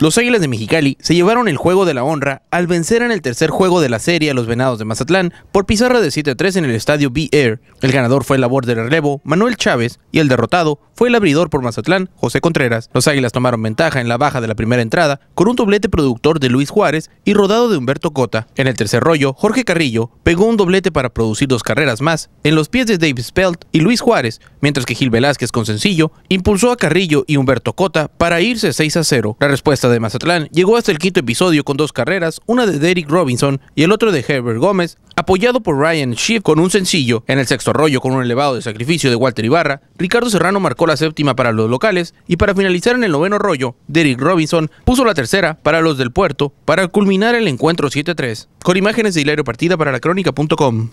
Los Águilas de Mexicali se llevaron el juego de la honra al vencer en el tercer juego de la serie a los Venados de Mazatlán por pizarra de 7-3 en el estadio B-Air. El ganador fue el labor del relevo Manuel Chávez y el derrotado fue el abridor por Mazatlán José Contreras. Los Águilas tomaron ventaja en la baja de la primera entrada con un doblete productor de Luis Juárez y rodado de Humberto Cota. En el tercer rollo, Jorge Carrillo pegó un doblete para producir dos carreras más en los pies de Dave Spelt y Luis Juárez, mientras que Gil Velázquez con sencillo impulsó a Carrillo y Humberto Cota para irse 6 a 0. La respuesta de Mazatlán llegó hasta el quinto episodio con dos carreras, una de Derrick Robinson y el otro de Herbert Gómez, apoyado por Ryan Schiff con un sencillo. En el sexto rollo, con un elevado de sacrificio de Walter Ibarra, Ricardo Serrano marcó la séptima para los locales y para finalizar en el noveno rollo, Derek Robinson puso la tercera para los del puerto para culminar el encuentro 7-3. Con imágenes de Hilario Partida para Crónica.com.